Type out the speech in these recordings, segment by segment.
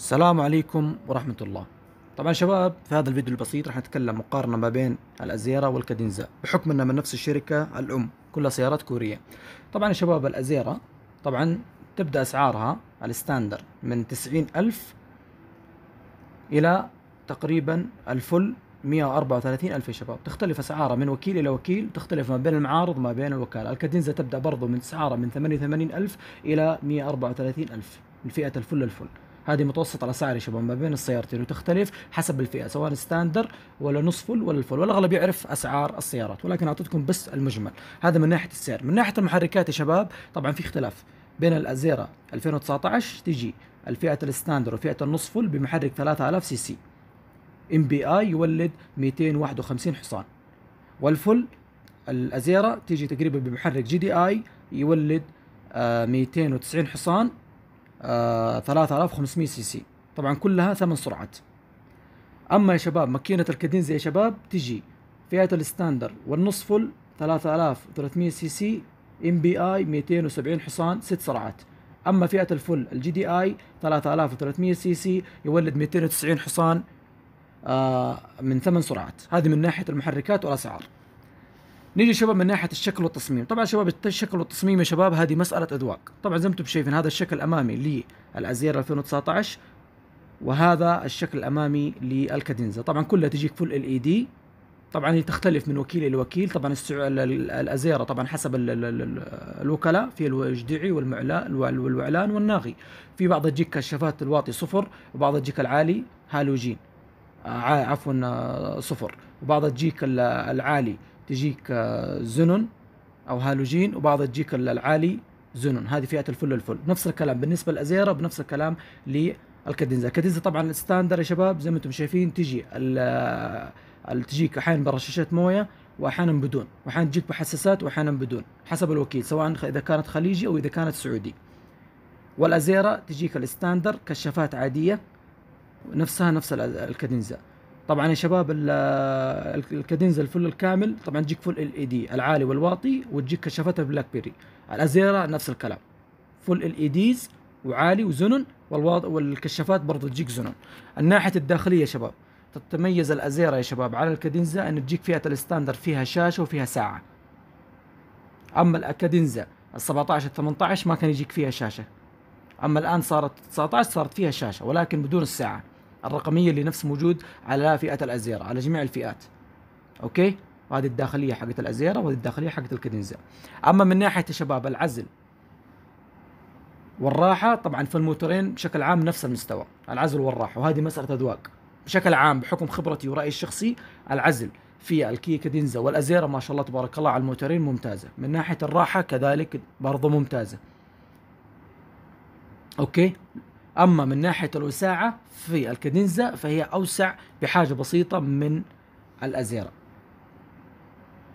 السلام عليكم ورحمة الله طبعا شباب في هذا الفيديو البسيط راح نتكلم مقارنة ما بين الأزيرة والكادينزا بحكم أنها من نفس الشركة الأم كلها سيارات كورية طبعا يا شباب الأزيرة طبعا تبدأ أسعارها الستاندر من تسعين ألف إلى تقريبا الفل 134 ألف يا شباب تختلف أسعارها من وكيل إلى وكيل تختلف ما بين المعارض ما بين الوكالة الكادينزا تبدأ برضو من أسعارها من 88 ألف إلى 134 ألف من فئة الفل الفل هذه متوسط الاسعار يا شباب ما بين السيارتين وتختلف حسب الفئه سواء ستاندر ولا نصف فل ولا الفل والاغلب يعرف اسعار السيارات ولكن اعطيتكم بس المجمل هذا من ناحيه السعر من ناحيه المحركات يا شباب طبعا في اختلاف بين الازيرا 2019 تجي الفئه الستاندر وفئه النصف فل بمحرك 3000 سي سي ام بي اي يولد 251 حصان والفل الازيرا تيجي تقريبا بمحرك جي دي اي يولد 290 آه، حصان 3500 آه، سي سي طبعا كلها ثمان سرعات اما يا شباب ماكينه الكادينز يا شباب تجي فئه الستاندر والنص فل 3300 سي سي ام بي اي 270 حصان ست سرعات اما فئه الفل الجي دي اي 3300 سي سي يولد 290 حصان آه، من ثمان سرعات هذه من ناحيه المحركات والاسعار نيجي شباب من ناحيه الشكل والتصميم طبعا شباب الشكل والتصميم يا شباب هذه مساله اذواق طبعا زي ما انتم شايفين هذا الشكل الامامي للازير 2019 وهذا الشكل الامامي للكادينزا طبعا كلها تجيك فل ال اي دي طبعا هي تختلف من وكيل الى وكيل طبعا الازيره طبعا حسب الوكلاء في الوجدعي والوعلان والناغي في بعض تجيك كشافات الواطي صفر وبعض تجيك العالي هالوجين آه، عفوا آه، صفر وبعض تجيك العالي تجيك آه، زنون او هالوجين وبعضها تجيك العالي زنون هذه فئه الفل الفل نفس الكلام بالنسبه للازيرا بنفس الكلام للكادينزا الكادينزا طبعا الستاندر يا شباب زي ما انتم شايفين تجي آه، تجيك احيانا برشاشات مويه واحيانا بدون واحيانا تجيك بحساسات واحيانا بدون حسب الوكيل سواء اذا كانت خليجي او اذا كانت سعودي والازيرا تجيك الستاندر كشافات عاديه نفسها نفس الكادينزا طبعا يا شباب الكادينزا الفل الكامل طبعا تجيك فل ال اي دي العالي والواطي وتجيك كشافات بلاك بيري الازيرا نفس الكلام فل ال اي ديز وعالي وزنون والكشافات برضه تجيك زنون الناحيه الداخليه يا شباب تتميز الازيرا يا شباب على الكادينزا ان تجيك فئه الستاندر فيها شاشه وفيها ساعه اما الكادينزا ال 17 18 ما كان يجيك فيها شاشه اما الان صارت 19 صارت فيها شاشه ولكن بدون الساعه الرقميه اللي نفس موجود على فئه الازيره على جميع الفئات اوكي وهذه الداخليه حقت الازيره وهذه الداخليه حقت الكدنزه اما من ناحيه يا شباب العزل والراحه طبعا في الموتورين بشكل عام نفس المستوى العزل والراحه وهذه مساله اذواق بشكل عام بحكم خبرتي ورايي الشخصي العزل في الكي كدينزا والازيره ما شاء الله تبارك الله على الموتورين ممتازه من ناحيه الراحه كذلك برضه ممتازه اوكي أما من ناحية الوساعة في الكدنزة فهي أوسع بحاجة بسيطة من الازيرا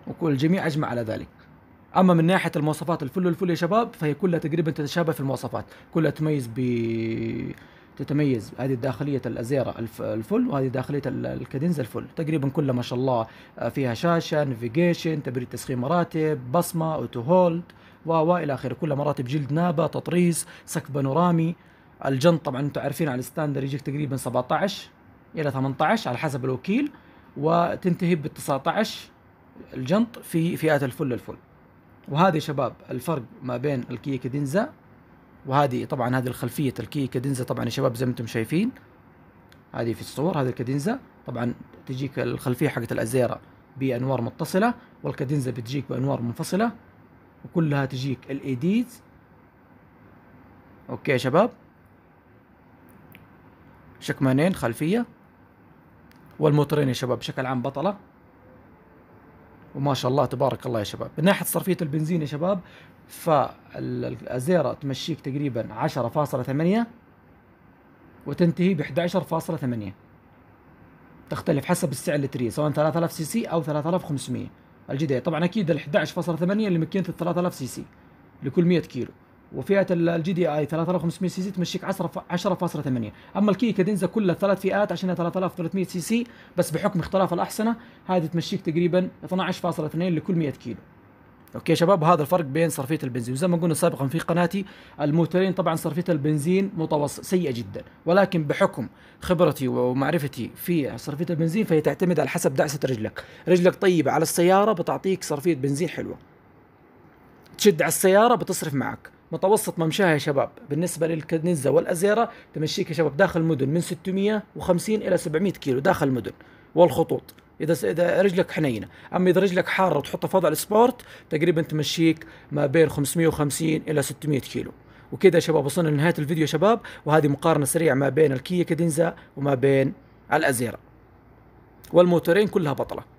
وكل الجميع أجمع على ذلك اما من ناحيه المواصفات الفل الفل يا شباب فهي كلها تقريبا تتشابه في المواصفات كلها تميز ب تتميز هذه داخلية الأزيرة الفل وهذه داخلية الكادينزا الفل تقريبا كلها ما شاء الله فيها شاشة نافيجيشن تبريد تسخين مراتب بصمة أوتو هولد و إلى آخره كلها مراتب جلد نابة تطريز سقف بانورامي الجن طبعا انتم عارفين على الستاندر يجيك تقريبا 17 الى 18 على حسب الوكيل وتنتهي بال 19 الجنط في فئات الفل الفل وهذه شباب الفرق ما بين الكي كدنزا وهذه طبعا هذه الخلفية الكي كدنزا طبعا يا شباب زي ما انتم شايفين هذه في الصور هذه الكدنزا طبعا تجيك الخلفية حقت الازيرا بأنوار متصلة والكدنزا بتجيك بأنوار منفصلة وكلها تجيك الإيديز اوكي يا شباب شكمانين خلفيه والموترين يا شباب بشكل عام بطله وما شاء الله تبارك الله يا شباب من ناحيه صرفيه البنزين يا شباب فالازيره تمشيك تقريبا 10.8 وتنتهي ب 11.8 تختلف حسب السعر اللتريه سواء 3000 سي سي او 3500 الجديد طبعا اكيد ال 11.8 اللي مكينه 3000 سي سي لكل 100 كيلو وفئه الجي دي اي 3500 سي سي تمشيك 10 10.8 اما الكي كادنزا كلها ثلاث فئات عشانها 3300 سي سي بس بحكم اختلاف الاحصنه هذه تمشيك تقريبا 12.2 لكل 100 كيلو اوكي شباب هذا الفرق بين صرفيه البنزين وزي ما قلنا سابقا في قناتي الموتورين طبعا صرفيه البنزين متوسط سيئه جدا ولكن بحكم خبرتي ومعرفتي في صرفيه البنزين فهي تعتمد على حسب دعسه رجلك رجلك طيبه على السياره بتعطيك صرفيه بنزين حلوه تشد على السياره بتصرف معك متوسط ممشاها يا شباب بالنسبة للكنزة والأزيرة تمشيك يا شباب داخل المدن من 650 إلى 700 كيلو داخل المدن والخطوط إذا إذا رجلك حنينة، أما إذا رجلك حارة وتحطها في وضع السبورت تقريبا تمشيك ما بين 550 إلى 600 كيلو. وكذا يا شباب وصلنا لنهاية الفيديو يا شباب وهذه مقارنة سريعة ما بين الكيا كادينزا وما بين الأزيرة. والموتورين كلها بطلة.